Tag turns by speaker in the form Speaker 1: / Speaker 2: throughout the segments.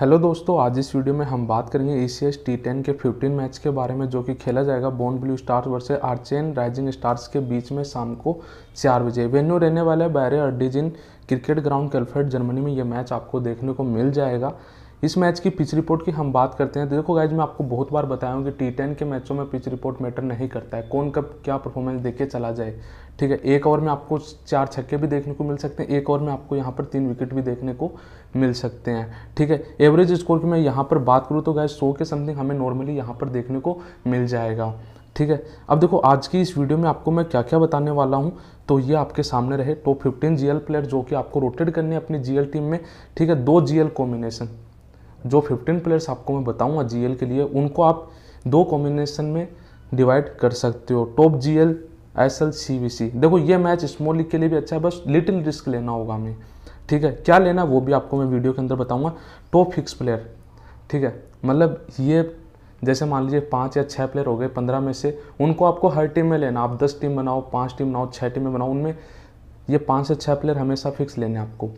Speaker 1: hello दोस्तों आज इस वीडियो में हम बात करेंगे E C S T ten के 15 मैच के बारे में जो कि खेला जाएगा Bonn blue stars versus Aachen rising stars के बीच में शाम को चार बजे वेन्यू रहने वाले Bayer Uerdingen cricket ground Krefeld Germany में ये मैच आपको देखने को मिल जाएगा इस मैच की पिच रिपोर्ट की हम बात करते हैं देखो गाइज मैं आपको बहुत बार बताया हूँ कि टी टेन के मैचों में पिच रिपोर्ट मैटर नहीं करता है कौन कब क्या परफॉर्मेंस देख के चला जाए ठीक है एक ओवर में आपको चार छक्के भी देखने को मिल सकते हैं एक ओवर में आपको यहाँ पर तीन विकेट भी देखने को मिल सकते हैं ठीक है एवरेज स्कोर की मैं यहाँ पर बात करूँ तो गाइज सो के समथिंग हमें नॉर्मली यहाँ पर देखने को मिल जाएगा ठीक है अब देखो आज की इस वीडियो में आपको मैं क्या क्या बताने वाला हूँ तो ये आपके सामने रहे टॉप 15 जीएल प्लेयर जो कि आपको रोटेट करने अपनी जीएल टीम में ठीक है दो जीएल कॉम्बिनेशन जो 15 प्लेयर्स आपको मैं बताऊंगा जीएल के लिए उनको आप दो कॉम्बिनेशन में डिवाइड कर सकते हो top GL S L C V C देखो ये मैच स्मॉल लीग के लिए भी अच्छा है बस लिटिल रिस्क लेना होगा हमें ठीक है क्या लेना वो भी आपको मैं वीडियो के अंदर बताऊंगा टॉप फिक्स प्लेयर ठीक है मतलब ये जैसे मान लीजिए पाँच या छः प्लेयर हो गए पंद्रह में से उनको आपको हर टीम में लेना आप दस टीम बनाओ पाँच टीम बनाओ छः टीम में बनाओ उनमें ये पाँच से छः प्लेयर हमेशा फिक्स लेने आपको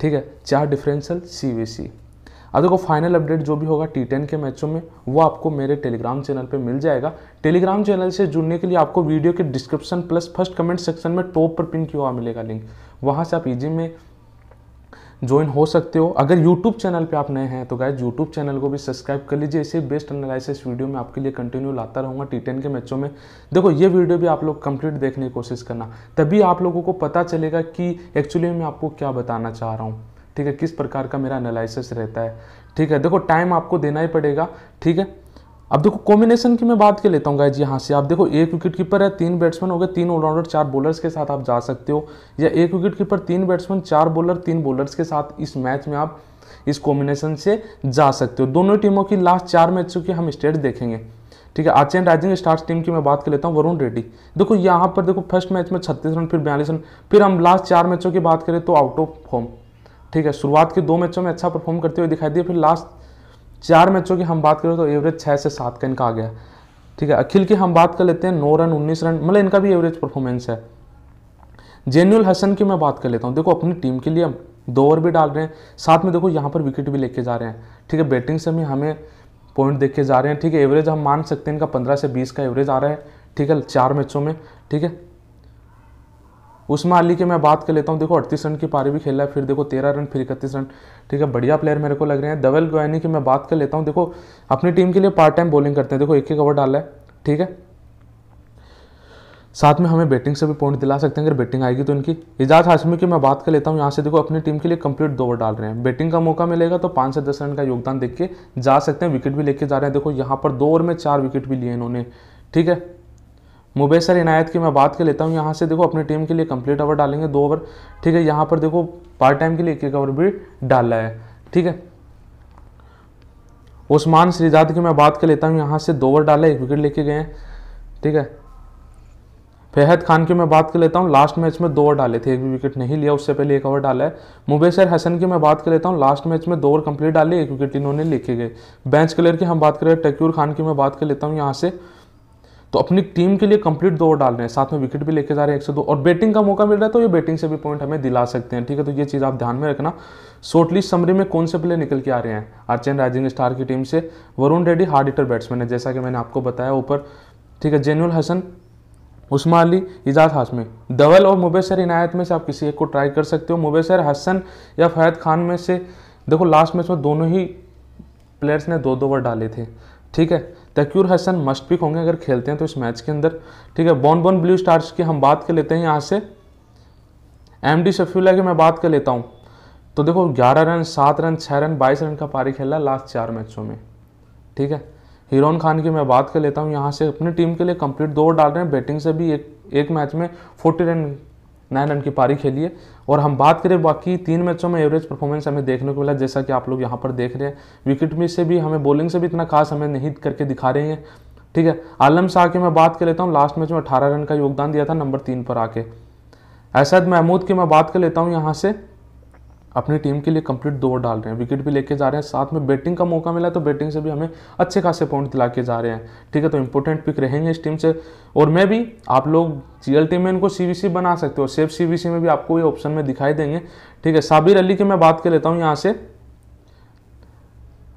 Speaker 1: ठीक है चार डिफरेंशियल सी वी सी देखो फाइनल अपडेट जो भी होगा टी टेन के मैचों में वो आपको मेरे टेलीग्राम चैनल पे मिल जाएगा टेलीग्राम चैनल से जुड़ने के लिए आपको वीडियो के description plus first comment section में टॉप पर पिन किया हुआ मिलेगा लिंक वहाँ से आप ईजी में ज्वाइन हो सकते हो अगर यूट्यूब चैनल पे आप नए हैं तो गाइज यूट्यूब चैनल को भी सब्सक्राइब कर लीजिए इसे बेस्ट एनालिसिस वीडियो में आपके लिए कंटिन्यू लाता रहूँगा टी टेन के मैचों में देखो ये वीडियो भी आप लोग कंप्लीट देखने की कोशिश करना तभी आप लोगों को पता चलेगा कि एक्चुअली मैं आपको क्या बताना चाह रहा हूँ ठीक है किस प्रकार का मेरा एनालिसिस रहता है ठीक है देखो टाइम आपको देना ही पड़ेगा ठीक है अब देखो कॉम्बिनेशन की मैं बात कर लेता हूँ गाइज यहाँ से आप देखो एक विकेट कीपर है तीन बैट्समैन हो गए तीन ऑलराउंडर चार बॉलर्स के साथ आप जा सकते हो या एक विकेट कीपर तीन बैट्समैन चार बॉलर तीन बॉलर्स के साथ इस मैच में आप इस कॉम्बिनेशन से जा सकते हो दोनों टीमों की लास्ट चार मैचों की हम स्टेट देखेंगे ठीक है आचैन राइजिंग स्टार्स टीम की मैं बात कर लेता हूँ वरुण रेड्डी देखो यहाँ पर देखो फर्स्ट मैच में छत्तीस रन फिर बयालीस रन फिर हम लास्ट चार मैचों की बात करें तो आउट ऑफ फॉर्म ठीक है शुरुआत के दो मैचों में अच्छा परफॉर्म करते हुए दिखाई दिए फिर लास्ट चार मैचों की हम बात करें तो एवरेज छः से सात का इनका आ गया ठीक है अखिल की हम बात कर लेते हैं नौ रन उन्नीस रन मतलब इनका भी एवरेज परफॉर्मेंस है जेन्यूल हसन की मैं बात कर लेता हूँ देखो अपनी टीम के लिए हम दो ओवर भी डाल रहे हैं साथ में देखो यहाँ पर विकेट भी लेके जा रहे हैं ठीक है बैटिंग से भी हमें पॉइंट देख के जा रहे हैं ठीक है एवरेज हम मान सकते हैं इनका पंद्रह से बीस का एवरेज आ रहा है ठीक है चार मैचों में ठीक है उस्मा अली की मैं बात कर लेता हूँ देखो अड़तीस रन की पारी भी खेला है फिर देखो तेरह रन फिर इकतीस रन ठीक है बढ़िया प्लेयर मेरे को लग रहे हैं दवल गोयनी की मैं बात कर लेता हूँ देखो अपनी टीम के लिए पार्ट टाइम बॉलिंग करते हैं देखो एक एक ओवर डाला है ठीक है साथ में हमें बैटिंग से भी पॉइंट दिला सकते हैं अगर बैटिंग आएगी तो इनकी इजाज हाशमी की मैं बात कर लेता हूँ यहाँ से देखो अपनी टीम के लिए कंप्लीट दो ओवर डाल रहे हैं बैटिंग का मौका मिलेगा तो पाँच से दस रन का योगदान देख के जा सकते हैं विकेट भी लेके जा रहे हैं देखो यहाँ पर दो ओवर में चार विकेट भी लिए इन्होंने ठीक है मुबैसर इनायत की मैं बात कर लेता हूँ यहाँ से देखो अपनी टीम के लिए कंप्लीट ओवर डालेंगे दो ओवर ठीक है यहाँ पर देखो पार्ट टाइम के लिए एक एक ओवर भी डाल है ठीक है उस्मान श्रीजाद की मैं बात कर लेता हूँ यहाँ से दो ओवर डाला एक विकेट लेके गए हैं ठीक है फेहद खान की मैं बात कर लेता हूँ लास्ट मैच में दो ओवर डाले थे एक भी विकेट नहीं लिया उससे पहले एक ओवर डाला है मुबैसर हसन की मैं बात कर लेता हूँ लास्ट मैच में दो ओवर कंप्लीट डाले एक विकेट इन्होंने लेके गए बेंच क्लियर की हम बात करें टक्यूर खान की मैं बात कर लेता हूँ यहाँ से तो अपनी टीम के लिए कंप्लीट दो डाल रहे हैं साथ में विकेट भी लेके जा रहे हैं एक से दो और बैटिंग का मौका मिल रहा है तो ये बैटिंग से भी पॉइंट हमें दिला सकते हैं ठीक है तो ये चीज़ आप ध्यान में रखना शॉर्टलिस्ट समरी में कौन से प्लेयर निकल के आ रहे हैं अर्चन राइजिंग स्टार की टीम से Varun Reddy hard hitter batsman है जैसा कि मैंने आपको बताया ऊपर ठीक है जेनुअल हसन उस्मा अली इजाज हाशमी दवल और मुबैसर इनायत में से आप किसी एक को ट्राई कर सकते हो मुबैसर हसन या फैद खान में से देखो लास्ट मैच में दोनों ही प्लेयर्स ने दो दो ओवर डाले थे ठीक है तक्यूर हसन मस्ट पिक होंगे अगर खेलते हैं तो इस मैच के अंदर ठीक है बॉन बॉन ब्लू स्टार्स की हम बात कर लेते हैं यहाँ से एम डी शफीला की मैं बात कर लेता हूँ तो देखो 11 रन 7 रन 6 रन 22 रन का पारी खेला लास्ट चार मैचों में ठीक है हीरोन खान की मैं बात कर लेता हूँ यहाँ से अपनी टीम के लिए कंप्लीट दो डाल रहे हैं बैटिंग से भी एक एक मैच में 40 रन 9 रन की पारी खेली है और हम बात करें बाकी तीन मैचों में एवरेज परफॉर्मेंस हमें देखने को मिला जैसा कि आप लोग यहाँ पर देख रहे हैं विकेट में से भी हमें बॉलिंग से भी इतना खास हमें नहीं करके दिखा रहे हैं ठीक है आलम शाह की मैं बात कर लेता हूँ लास्ट मैच में अठारह रन का योगदान दिया था नंबर तीन पर आके असद महमूद की मैं बात कर लेता हूँ यहाँ से अपनी टीम के लिए कंप्लीट दौड़ डाल रहे हैं विकेट भी लेके जा रहे हैं साथ में बैटिंग का मौका मिला तो बैटिंग से भी हमें अच्छे खासे पॉइंट दिला के जा रहे हैं ठीक है तो इंपॉर्टेंट पिक रहेंगे इस टीम से और मैं भी आप लोग जी में इनको सी बना सकते हो सेफ सी में भी आपको ये ऑप्शन में दिखाई देंगे ठीक है साबिर अली की मैं बात कर लेता हूँ यहाँ से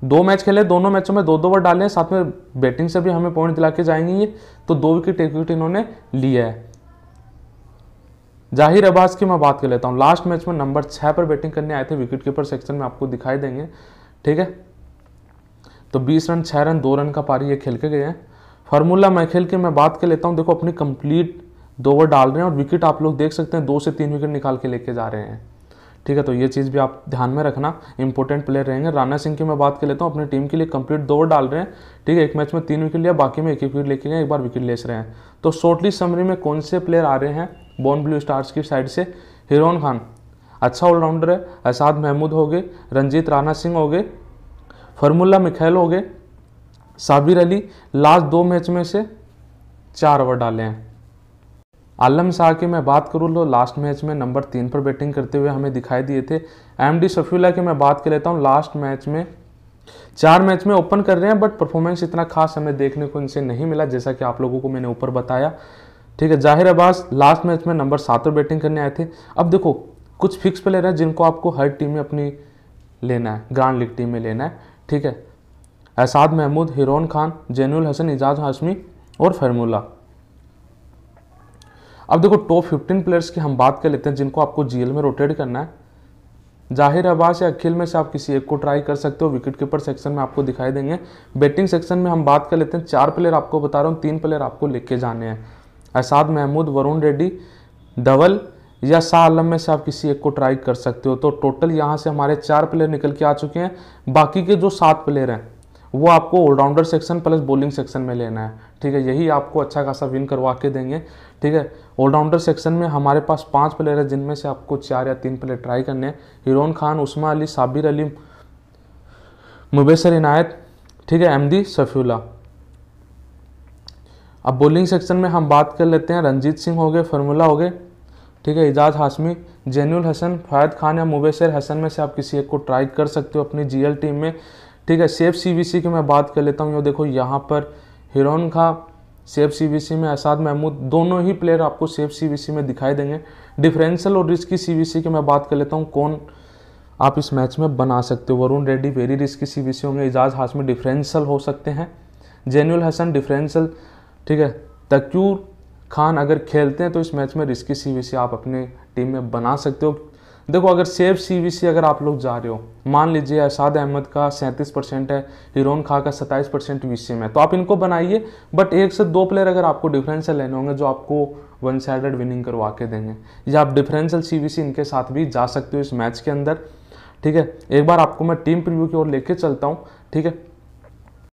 Speaker 1: दो मैच खेले दोनों मैचों में दो दो ओवर डाले साथ में बैटिंग से भी हमें पॉइंट दिला के जाएंगे ये तो दो विकेट एक विकेट इन्होंने लिया है जाहिर अब्बास की मैं बात कर लेता हूँ लास्ट मैच में नंबर छः पर बैटिंग करने आए थे विकेट कीपर सेक्शन में आपको दिखाई देंगे ठीक है तो 20 रन 6 रन 2 रन का पारी ये खेल के गए हैं फार्मूला मैं खेल के मैं बात कर लेता हूँ देखो अपनी कंप्लीट दो ओवर डाल रहे हैं और विकेट आप लोग देख सकते हैं दो से तीन विकेट निकाल के लेके जा रहे हैं ठीक है तो ये चीज़ भी आप ध्यान में रखना इंपॉर्टेंट प्लेयर रहेंगे राणा सिंह की मैं बात कर लेता हूँ अपनी टीम के लिए कंप्लीट दो ओवर डाल रहे हैं ठीक है एक मैच में तीन विकेट लिया बाकी में एक एक विकेट लेके गए एक बार विकेट ले रहे हैं तो शॉर्टली समरी में कौन से प्लेयर आ रहे हैं बॉन ब्लू स्टार्स की साइड से हिरोन खान अच्छा ऑलराउंडर है असाद महमूद हो गए रंजीत राणा सिंह हो गए फर्मुल्ला मिखैल हो गए साबिर अली लास्ट दो मैच में से चार ओवर डाले हैं आलम शाह की मैं बात करूँ तो लास्ट मैच में नंबर तीन पर बैटिंग करते हुए हमें दिखाई दिए थे एम डी सफीला की मैं बात कर लेता हूँ लास्ट मैच में चार मैच में ओपन कर रहे हैं बट परफॉर्मेंस इतना खास हमें देखने को इनसे नहीं मिला जैसा कि आप लोगों को मैंने ऊपर बताया ठीक है जाहिर अब्बास लास्ट मैच में नंबर सात पर बैटिंग करने आए थे अब देखो कुछ फिक्स प्लेयर हैं जिनको आपको हर टीम में अपनी लेना है ग्रांड लीग टीम में लेना है ठीक है एसाद महमूद हिरोन खान जैनुल हसन एजाज हाशमी और फर्मूला अब देखो टॉप फिफ्टीन प्लेयर्स की हम बात कर लेते हैं जिनको आपको जीएल में रोटेट करना है जाहिर अब्बास या अखिल में से आप किसी एक को ट्राई कर सकते हो विकेट कीपर सेक्शन में आपको दिखाई देंगे बैटिंग सेक्शन में हम बात कर लेते हैं चार प्लेयर आपको बता रहा हूँ तीन प्लेयर आपको लेके जाने हैं असाद महमूद वरुण रेड्डी धवल या शाह आलम में से आप किसी एक को ट्राई कर सकते हो तो टोटल यहाँ से हमारे चार प्लेयर निकल के आ चुके हैं बाकी के जो सात प्लेयर हैं वो आपको allrounder section plus bowling section में लेना है ठीक है यही आपको अच्छा खासा विन करवा के देंगे ठीक है ऑलराउंडर सेक्शन में हमारे पास पांच प्लेयर हैं जिनमें से आपको चार या तीन प्लेयर ट्राई करने हैं हिरोन खान उस्मा अली साबिर अली मुबैसर इनायत ठीक है एमदी सफ़ीला अब बॉलिंग सेक्शन में हम बात कर लेते हैं रंजीत सिंह हो गए फर्मूला हो गए ठीक है इजाज हाशमी जैनुल हसन फायद खान या मुबैसर हसन में से आप किसी एक को ट्राई कर सकते हो अपनी जीएल टीम में ठीक है सेफ सीबीसी की मैं बात कर लेता हूँ यो देखो यहाँ पर हिरोन खां सेफ सीबीसी में असाद महमूद दोनों ही प्लेयर आपको सेफ सीबीसी में दिखाई देंगे डिफरेंशियल और रिस्की सीबीसी की मैं बात कर लेता हूँ कौन आप इस मैच में बना सकते हो Varun Reddy very risky CBC होंगे एजाज हाशमी डिफरेंशियल हो सकते हैं जैनुल हसन डिफरेंशियल ठीक है तक्यूर खान अगर खेलते हैं तो इस मैच में रिस्की सी आप अपने टीम में बना सकते हो देखो अगर सेफ सी अगर आप लोग जा रहे हो मान लीजिए असाद अहमद का सैंतीस परसेंट है हिरोन खां का सत्ताईस परसेंट वी में तो आप इनको बनाइए बट एक से दो प्लेयर अगर आपको डिफरेंशियल लेने होंगे जो आपको वन साइडेड विनिंग करवा के देंगे या आप डिफरेंशियल सी इनके साथ भी जा सकते हो इस मैच के अंदर ठीक है एक बार आपको मैं टीम प्रिव्यू की ओर लेके चलता हूँ ठीक है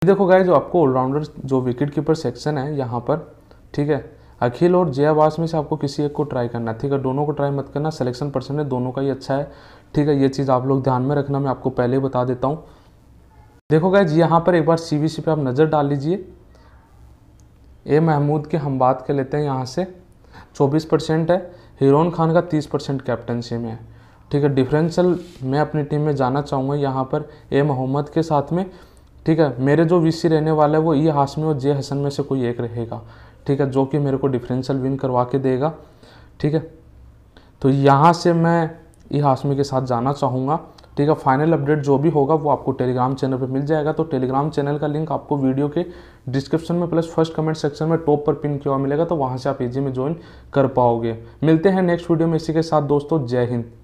Speaker 1: देखो गाय जो आपको ऑलराउंडर जो विकेट कीपर सेक्शन है यहाँ पर ठीक है अखिल और जयावास में से आपको किसी एक को ट्राई करना ठीक है दोनों को ट्राई मत करना सिलेक्शन है दोनों का ही अच्छा है ठीक है ये चीज़ आप लोग ध्यान में रखना मैं आपको पहले ही बता देता हूँ देखो जी यहाँ पर एक बार सी बी सी आप नज़र डाल लीजिए ए महमूद की हम बात कर लेते हैं यहाँ से चौबीस परसेंट है हिरोन खान का तीस परसेंट में है ठीक है डिफरेंशियल मैं अपनी टीम में जाना चाहूँगा यहाँ पर ए मोहम्मद के साथ में ठीक है मेरे जो वीसी रहने वाला है वो ई e हाशमी और जे हसन में से कोई एक रहेगा ठीक है जो कि मेरे को डिफरेंशियल विन करवा के देगा ठीक है तो यहाँ से मैं ई e हाशमी के साथ जाना चाहूँगा ठीक है फाइनल अपडेट जो भी होगा वो आपको टेलीग्राम चैनल पे मिल जाएगा तो टेलीग्राम चैनल का लिंक आपको वीडियो के डिस्क्रिप्शन में प्लस फर्स्ट कमेंट सेक्शन में टॉप पर पिन किया मिलेगा तो वहाँ से आप इजी में ज्वाइन कर पाओगे मिलते हैं नेक्स्ट वीडियो में इसी के साथ दोस्तों जय हिंद